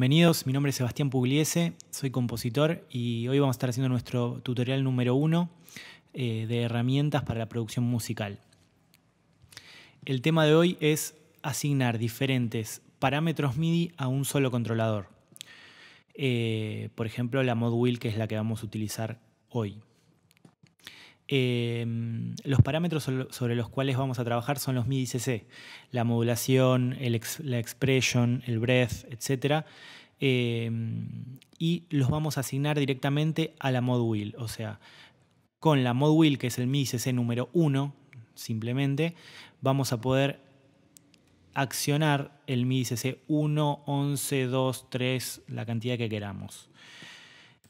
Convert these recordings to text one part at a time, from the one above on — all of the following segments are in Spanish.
Bienvenidos, mi nombre es Sebastián Pugliese, soy compositor y hoy vamos a estar haciendo nuestro tutorial número uno eh, de herramientas para la producción musical. El tema de hoy es asignar diferentes parámetros MIDI a un solo controlador. Eh, por ejemplo, la mod wheel que es la que vamos a utilizar hoy. Em, los parámetros sobre los cuales vamos a trabajar son los MIDI CC, la modulación, la expression, el breath, etc. Em, y los vamos a asignar directamente a la mod wheel, o sea, con la mod wheel, que es el MIDI CC número 1, simplemente, vamos a poder accionar el MIDI CC 1, 11, 2, 3, la cantidad que queramos.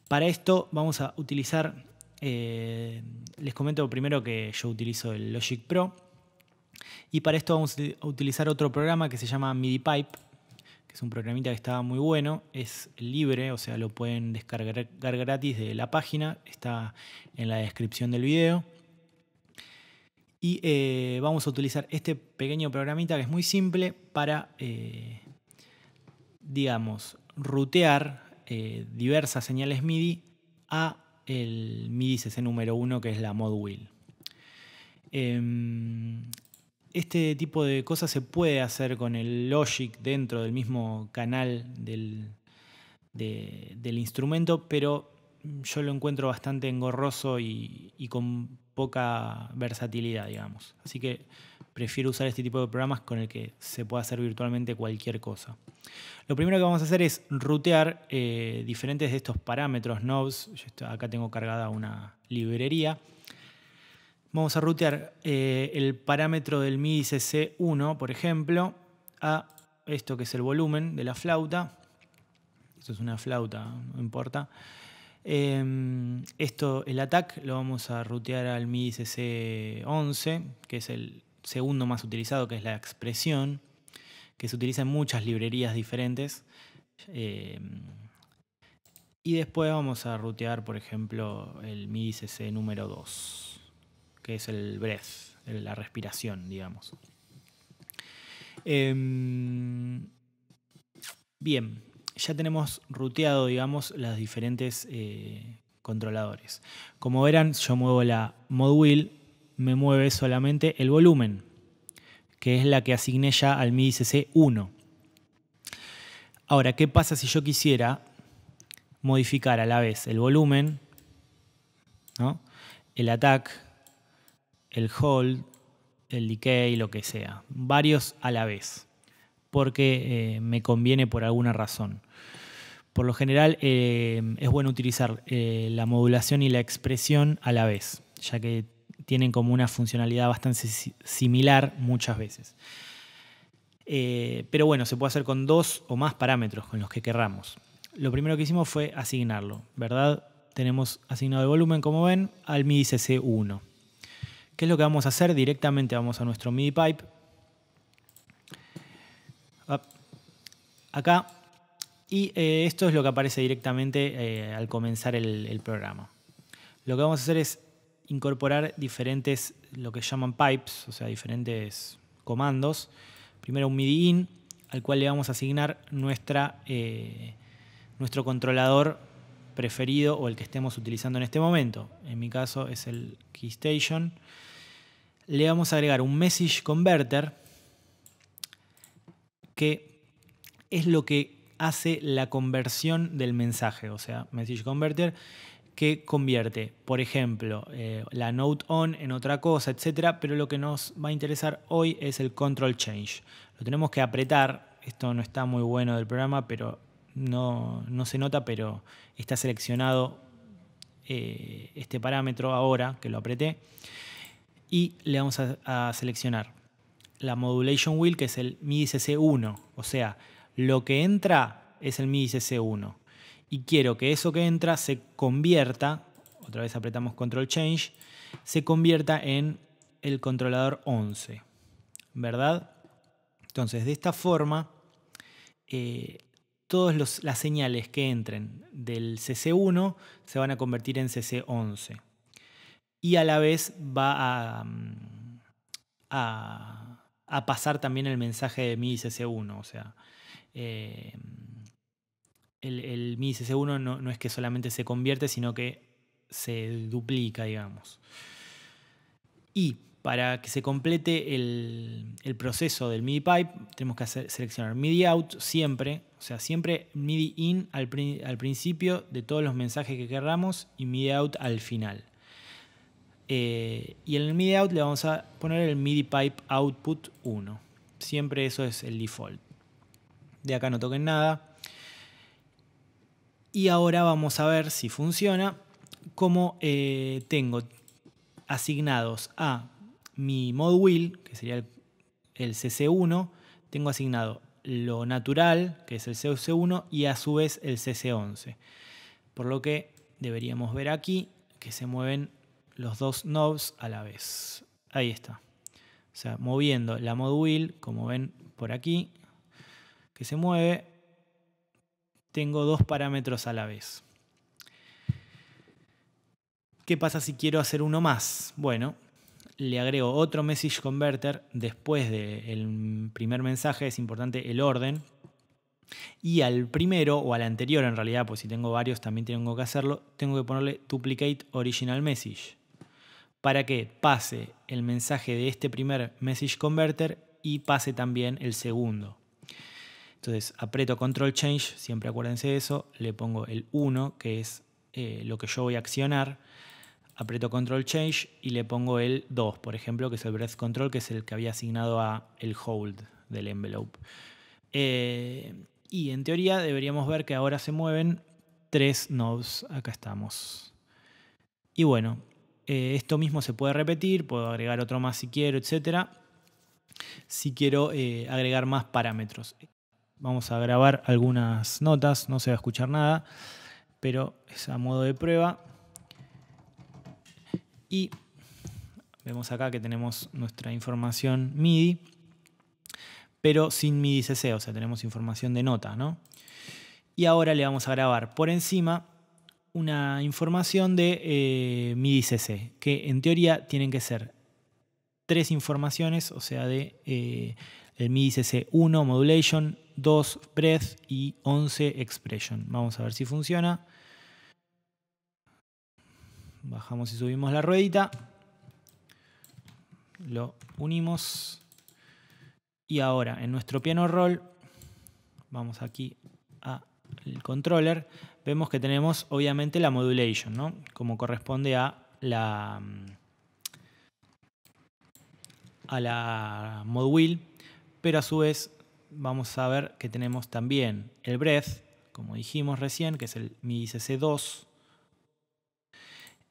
Para esto vamos a utilizar eh, les comento primero que yo utilizo el Logic Pro y para esto vamos a utilizar otro programa que se llama MIDI Pipe, que es un programita que está muy bueno, es libre, o sea, lo pueden descargar gratis de la página, está en la descripción del video. Y eh, vamos a utilizar este pequeño programita que es muy simple para, eh, digamos, rutear diversas señales MIDI a el MIDI CC número 1, que es la mod wheel. Em, este tipo de cosas se puede hacer con el logic dentro del mismo canal del, del instrumento, pero yo lo encuentro bastante engorroso y, y, con poca versatilidad, digamos. Así que prefiero usar este tipo de programas con el que se pueda hacer virtualmente cualquier cosa. Lo primero que vamos a hacer es rutear eh, diferentes de estos parámetros nodes. acá tengo cargada una librería. Vamos a rutear eh, el parámetro del MIDI CC1, por ejemplo, a esto que es el volumen de la flauta. Esto es una flauta, no importa. Em, esto, el attack, lo vamos a rutear al MIDI CC11, que es el segundo más utilizado, que es la expresión, que se utiliza en muchas librerías diferentes. Em, y después vamos a rutear, por ejemplo, el MIDI CC número 2, que es el breath, la respiración, digamos. Em, bien, ya tenemos ruteado, digamos, las diferentes eh, controladores. Como verán, yo muevo la mod wheel me mueve solamente el volumen, que es la que asigné ya al MIDI CC1. Ahora, ¿qué pasa si yo quisiera modificar a la vez el volumen, ¿no? el attack, el hold, el decay, lo que sea? Varios a la vez, porque eh, me conviene por alguna razón. Por lo general eh, es bueno utilizar eh, la modulación y la expresión a la vez, ya que tienen como una funcionalidad bastante similar muchas veces. Eh, pero bueno, se puede hacer con dos o más parámetros con los que querramos. Lo primero que hicimos fue asignarlo, ¿verdad? Tenemos asignado el volumen, como ven, al MIDI CC1. ¿Qué es lo que vamos a hacer? Directamente vamos a nuestro MIDI pipe. Acá. Y eh, esto es lo que aparece directamente eh, al comenzar el programa. Lo que vamos a hacer es incorporar diferentes, lo que llaman pipes, o sea, diferentes comandos. Primero un MIDI in, al cual le vamos a asignar nuestra, eh, nuestro controlador preferido o el que estemos utilizando en este momento. En mi caso es el KeyStation. Le vamos a agregar un message converter que es lo que hace la conversión del mensaje, o sea, message converter que convierte, por ejemplo, eh, la note on en otra cosa, etcétera, pero lo que nos va a interesar hoy es el control change. Lo tenemos que apretar, esto no está muy bueno del programa, pero no, se nota, pero está seleccionado eh, este parámetro ahora que lo apreté y le vamos a, a seleccionar la modulation wheel que es el MIDI CC1, o sea, lo que entra es el MIDI CC1 y quiero que eso que entra se convierta, otra vez apretamos control change, se convierta en el controlador 11, ¿verdad? Entonces, de esta forma, eh, todas las señales que entren del CC1 se van a convertir en CC11. Y a la vez va mm, a, pasar también el mensaje de mi CC1, o sea, eh, el, el cs 1 no, es que solamente se convierte, sino que se duplica, digamos. Y para que se complete el, proceso del MIDI pipe, tenemos que hacer, seleccionar MIDI out siempre, o sea, siempre MIDI in al, principio de todos los mensajes que querramos y MIDI out al final. Eh, y en el MIDI out le vamos a poner el MIDI pipe output 1. Siempre eso es el default. De acá no toquen nada. Y ahora vamos a ver si funciona Como eh, tengo asignados a mi mod wheel, que sería el, el, CC1, tengo asignado lo natural, que es el CC1, y a su vez el CC11. Por lo que deberíamos ver aquí que se mueven los dos knobs a la vez. Ahí está. O sea, moviendo la mod wheel, como ven por aquí, que se mueve, tengo dos parámetros a la vez. ¿Qué pasa si quiero hacer uno más? Bueno, le agrego otro message converter después del primer mensaje, es importante el orden. Y al primero o al anterior en realidad, pues si tengo varios también tengo que hacerlo, tengo que ponerle duplicate original message para que pase el mensaje de este primer message converter y pase también el segundo. Entonces aprieto control change, siempre acuérdense de eso, le pongo el 1, que es eh, lo que yo voy a accionar, aprieto control change y le pongo el 2, por ejemplo, que es el breath control, que es el que había asignado a el hold del envelope. Eh, y en teoría deberíamos ver que ahora se mueven tres nodes, acá estamos. Y bueno, eh, esto mismo se puede repetir, puedo agregar otro más si quiero, etc. Si quiero agregar más parámetros vamos a grabar algunas notas, no se va a escuchar nada, pero es a modo de prueba. Y vemos acá que tenemos nuestra información MIDI, pero sin MIDI CC, o sea, tenemos información de nota, ¿no? Y ahora le vamos a grabar por encima una información de eh, MIDI CC, que en teoría tienen que ser tres informaciones, o sea, de eh, el MIDI CC1 modulation, 2 breath y 11 expression. Vamos a ver si funciona. Bajamos y subimos la ruedita. Lo unimos. Y ahora en nuestro piano roll, vamos aquí al controller, vemos que tenemos obviamente la modulation, ¿no? como corresponde a la, a la mod wheel, pero a su vez vamos a ver que tenemos también el breath, como dijimos recién, que es el CC 2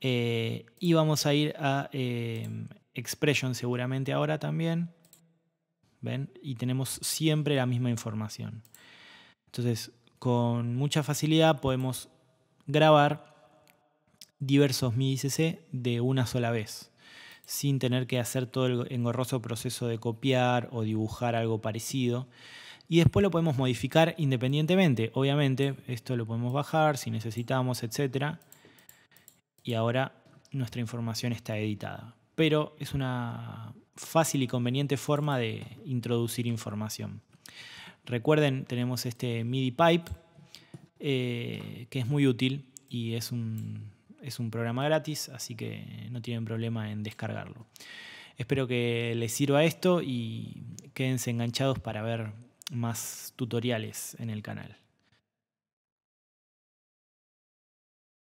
eh, y vamos a ir a eh, expression seguramente ahora también. ¿Ven? Y tenemos siempre la misma información. Entonces, con mucha facilidad podemos grabar diversos CC de una sola vez sin tener que hacer todo el engorroso proceso de copiar o dibujar algo parecido. Y después lo podemos modificar independientemente. Obviamente, esto lo podemos bajar si necesitamos, etc. Y ahora nuestra información está editada. Pero es una fácil y conveniente forma de introducir información. Recuerden, tenemos este MIDI pipe, eh, que es muy útil y es un, es un programa gratis, así que no tienen problema en descargarlo. Espero que les sirva esto y quédense enganchados para ver más tutoriales en el canal.